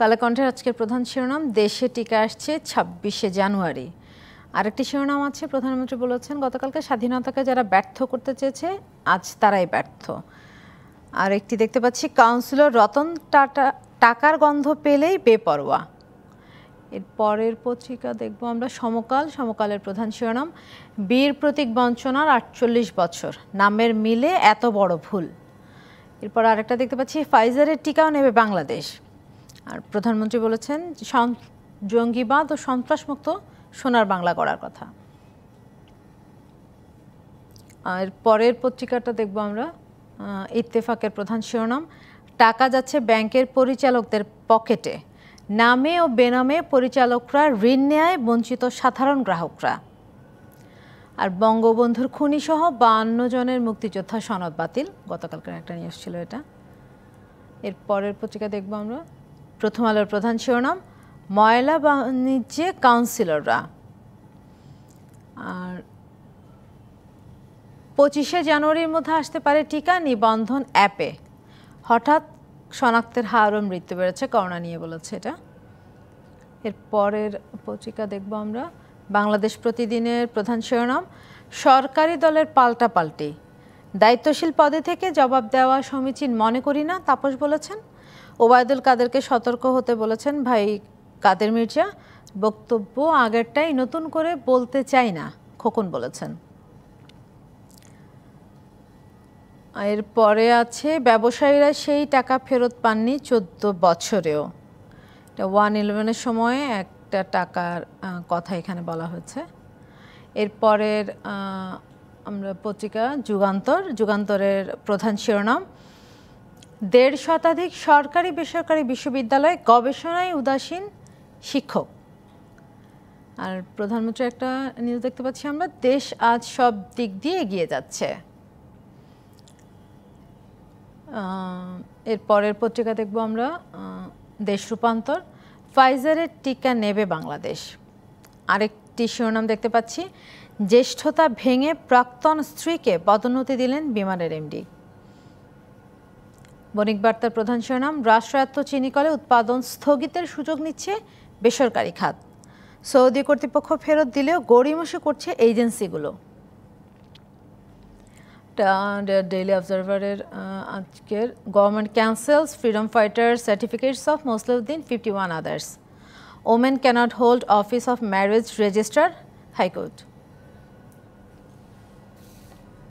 কালাকণ্ঠের আজকের প্রধান শিরোনাম দেশে টিকা আসছে ছাব্বিশে জানুয়ারি আরেকটি শিরোনাম আছে প্রধানমন্ত্রী বলেছেন গতকালকে স্বাধীনতাকে যারা ব্যর্থ করতে চেয়েছে আজ তারাই ব্যর্থ আর একটি দেখতে পাচ্ছি কাউন্সিলর রতন টাটা টাকার গন্ধ পেলেই বেপরোয়া এর পরের পত্রিকা দেখব আমরা সমকাল সমকালের প্রধান শিরোনাম বীর প্রতীক বঞ্চনার আটচল্লিশ বছর নামের মিলে এত বড় ভুল এরপর আরেকটা দেখতে পাচ্ছি ফাইজারের টিকাও নেবে বাংলাদেশ আর প্রধানমন্ত্রী বলেছেন জঙ্গিবাদ ও সন্ত্রাসমুক্ত সোনার বাংলা করার কথা আর পরের পত্রিকাটা দেখব আমরা ইত্তেফাকের প্রধান শিরোনাম টাকা যাচ্ছে ব্যাংকের পরিচালকদের পকেটে নামে ও বেনামে পরিচালকরা ঋণ নেয় বঞ্চিত সাধারণ গ্রাহকরা আর বঙ্গবন্ধুর খুনিসহ বাহান্ন জনের মুক্তিযোদ্ধা সনদ বাতিল গতকালকার একটা নিউজ ছিল এটা এর পরের পত্রিকা দেখবো আমরা প্রথম আলোর প্রধান শিরোনাম ময়লা বাণিজ্যে কাউন্সিলররা আর পঁচিশে জানুয়ারির মধ্যে আসতে পারে টিকা নিবন্ধন অ্যাপে হঠাৎ শনাক্তের হারও মৃত্যু বেড়েছে করোনা নিয়ে বলেছে এটা এর পরের পত্রিকা দেখব আমরা বাংলাদেশ প্রতিদিনের প্রধান শিরোনাম সরকারি দলের পাল্টাপাল্টি দায়িত্বশীল পদে থেকে জবাব দেওয়া সমীচীন মনে করি না তাপস বলেছেন ওবায়দুল কাদেরকে সতর্ক হতে বলেছেন ভাই কাদের মির্জা বক্তব্য আগেরটাই নতুন করে বলতে চাই না খোকন বলেছেন এরপরে আছে ব্যবসায়ীরা সেই টাকা ফেরত পাননি চোদ্দ বছরেও এটা ওয়ান ইলেভেনের সময় একটা টাকার কথা এখানে বলা হয়েছে এরপরের আমরা পত্রিকা যুগান্তর যুগান্তরের প্রধান শিরোনাম দেড় শতাধিক সরকারি বেসরকারি বিশ্ববিদ্যালয়ে গবেষণায় উদাসীন শিক্ষক আর প্রধানমন্ত্রী একটা নিউজ দেখতে পাচ্ছি আমরা দেশ আজ সব দিক দিয়ে এগিয়ে যাচ্ছে এর পরের পত্রিকা দেখব আমরা দেশ রূপান্তর ফাইজারের টিকা নেবে বাংলাদেশ আরেকটি শিরোনাম দেখতে পাচ্ছি জ্যেষ্ঠতা ভেঙে প্রাক্তন স্ত্রীকে পদোন্নতি দিলেন বিমানের এমডি বণিক বার্তার প্রধান শিরোনাম রাষ্ট্রায়ত্ত চিনিকলে উৎপাদন স্থগিতের সুযোগ নিচ্ছে বেসরকারি খাত সৌদি কর্তৃপক্ষ ফেরত দিলেও গড়িমসে করছে এজেন্সিগুলো ডেইলি অবজারভারের আজকের government cancels freedom fighter certificates of Mosleuddin fifty one others women can't hold office of marriage registrar high court